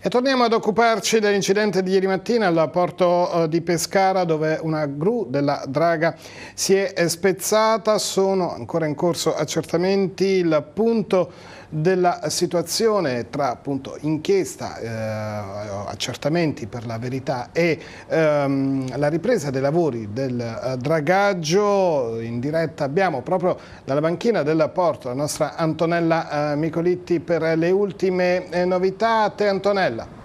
E torniamo ad occuparci dell'incidente di ieri mattina al porto eh, di Pescara dove una gru della Draga si è spezzata, sono ancora in corso accertamenti, il punto della situazione tra appunto inchiesta, eh, accertamenti per la verità e ehm, la ripresa dei lavori del eh, dragaggio. In diretta abbiamo proprio dalla banchina del porto la nostra Antonella eh, Micolitti per le ultime eh, novità. A te Antonella.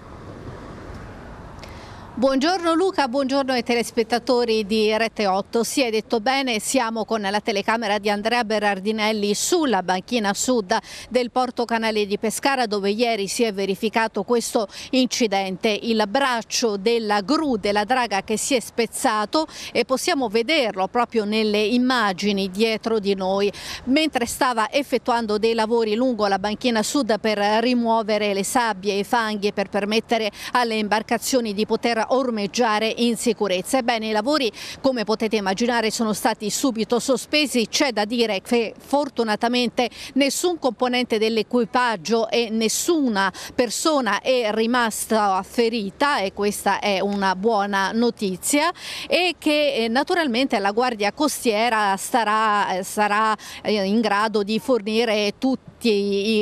Buongiorno Luca, buongiorno ai telespettatori di Rete 8. Si è detto bene, siamo con la telecamera di Andrea Berardinelli sulla banchina sud del porto canale di Pescara dove ieri si è verificato questo incidente. Il braccio della gru della draga che si è spezzato e possiamo vederlo proprio nelle immagini dietro di noi. Mentre stava effettuando dei lavori lungo la banchina sud per rimuovere le sabbie e i fanghi e per permettere alle imbarcazioni di poter ormeggiare in sicurezza. Ebbene i lavori come potete immaginare sono stati subito sospesi, c'è da dire che fortunatamente nessun componente dell'equipaggio e nessuna persona è rimasta ferita e questa è una buona notizia e che eh, naturalmente la Guardia Costiera starà, eh, sarà eh, in grado di fornire tutti tutti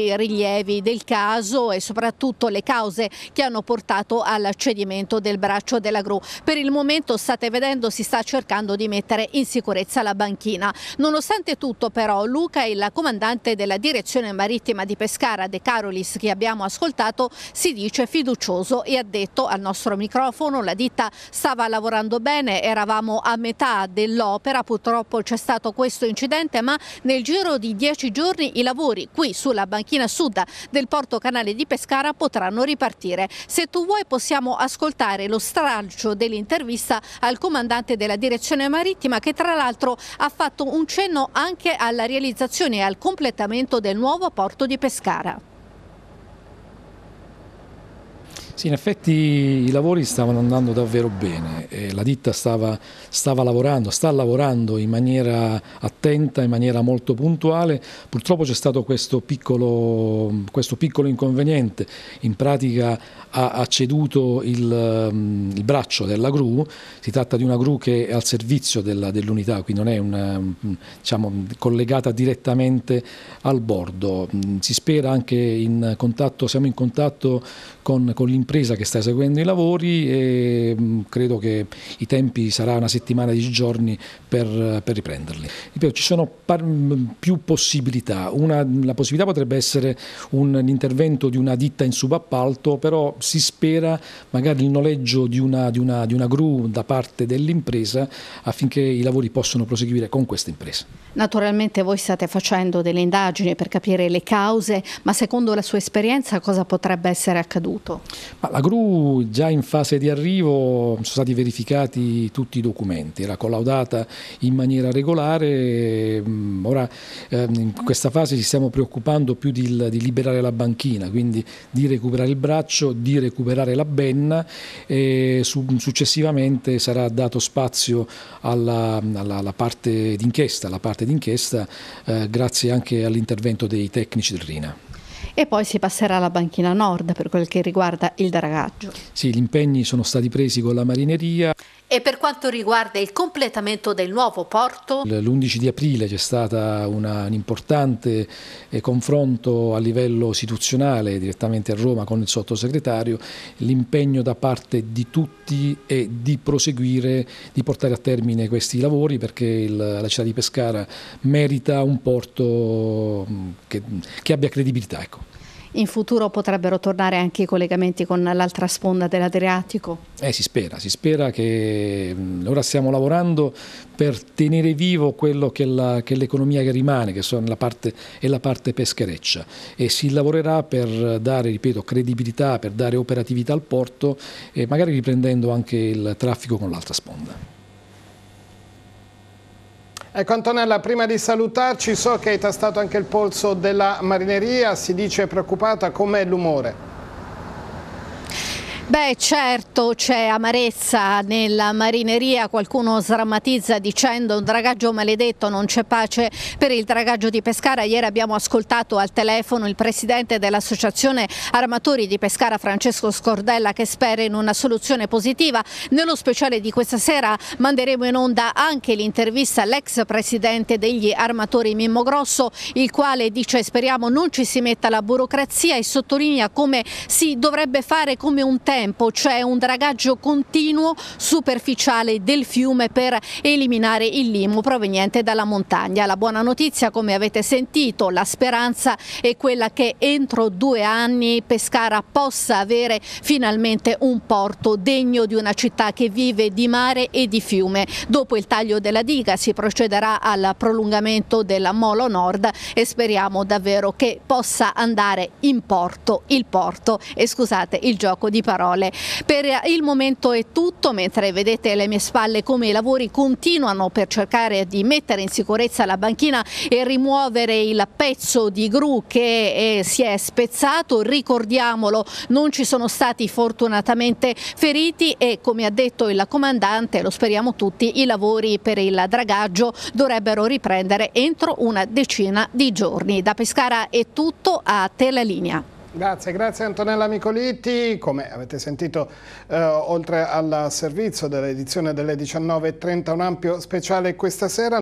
i rilievi del caso e soprattutto le cause che hanno portato al del braccio della gru. Per il momento state vedendo si sta cercando di mettere in sicurezza la banchina. Nonostante tutto però Luca, il comandante della direzione marittima di Pescara De Carolis che abbiamo ascoltato si dice fiducioso e ha detto al nostro microfono la ditta stava lavorando bene, eravamo a metà dell'opera, purtroppo c'è stato questo incidente ma nel giro di dieci giorni i lavori qui sulla banchina sud del porto canale di Pescara potranno ripartire. Se tu vuoi possiamo ascoltare lo stralcio dell'intervista al comandante della direzione marittima che tra l'altro ha fatto un cenno anche alla realizzazione e al completamento del nuovo porto di Pescara. Sì, in effetti i lavori stavano andando davvero bene, la ditta stava, stava, lavorando, sta lavorando in maniera attenta, in maniera molto puntuale, purtroppo c'è stato questo piccolo, questo piccolo, inconveniente, in pratica ha, ceduto il, mm, il, braccio della gru, si tratta di una gru che è al servizio dell'unità, dell quindi non è una, mm, diciamo, collegata direttamente al bordo, mm, si spera anche in contatto, siamo in contatto con, con l'impresa un'impresa che sta eseguendo i lavori e mm, credo che i tempi sarà una settimana, dieci giorni per, per riprenderli. Ci sono mm, più possibilità, una, la possibilità potrebbe essere un, l'intervento di una ditta in subappalto, però si spera magari il noleggio di una, di una, di una gru da parte dell'impresa affinché i lavori possano proseguire con questa impresa. Naturalmente voi state facendo delle indagini per capire le cause, ma secondo la sua esperienza cosa potrebbe essere accaduto? Ma la gru già in fase di arrivo sono stati verificati tutti i documenti, era collaudata in maniera regolare, mm, ora ehm, in questa fase ci stiamo preoccupando più di, di liberare la banchina, quindi di recuperare il braccio, di recuperare la benna e successivamente sarà dato spazio alla, alla, alla parte d'inchiesta, alla parte d'inchiesta eh, grazie anche all'intervento dei tecnici del RINA e poi si passerà alla banchina nord per quel che riguarda il dragaggio. Sì, gli impegni sono stati presi con la marineria. E per quanto riguarda il completamento del nuovo porto? L'11 di aprile c'è stato un importante eh, confronto a livello istituzionale direttamente a Roma con il sottosegretario, l'impegno da parte di tutti è di proseguire, di portare a termine questi lavori perché il, la città di Pescara merita un porto mm, che, che abbia credibilità. Ecco in futuro potrebbero tornare anche i collegamenti con l'altra sponda dell'Adriatico? Eh, si spera, si spera che ora stiamo lavorando per tenere vivo quello che è, l'economia che rimane, che la parte, è la parte peschereccia e si lavorerà per dare, ripeto, credibilità, per dare operatività al porto e magari riprendendo anche il traffico con l'altra sponda. Ecco Antonella, prima di salutarci so che hai tastato anche il polso della marineria, si dice preoccupata, com'è l'umore? Beh certo c'è amarezza nella marineria, qualcuno sdrammatizza dicendo un dragaggio maledetto, non c'è pace per il dragaggio di Pescara. Ieri abbiamo ascoltato al telefono il presidente dell'associazione Armatori di Pescara Francesco Scordella che spera in una soluzione positiva. Nello speciale di questa sera manderemo in onda anche l'intervista all'ex presidente degli armatori Mimmo Grosso il quale dice speriamo non ci si metta la burocrazia e sottolinea come si dovrebbe fare come un tempo tempo c'è un dragaggio continuo superficiale del fiume per eliminare il limo proveniente dalla montagna. La buona notizia, come avete sentito, la speranza è quella che entro due anni Pescara possa avere finalmente un porto degno di una città che vive di mare e di fiume. Dopo il taglio della diga si procederà al prolungamento della Molo Nord e speriamo davvero che possa andare in porto il porto e scusate il gioco di parole parole. Per il momento è tutto, mentre vedete alle mie spalle come i lavori continuano per cercare di mettere in sicurezza la banchina e rimuovere il pezzo di gru che eh, si è spezzato. Ricordiamolo, non ci sono stati fortunatamente feriti e come ha detto il comandante, lo speriamo tutti, i lavori per il dragaggio dovrebbero riprendere entro una decina di giorni. Da Pescara è tutto a Telelinea. Grazie, grazie Antonella Micolitti. Come avete sentito, eh, oltre al servizio dell'edizione delle 19.30, un ampio speciale questa sera.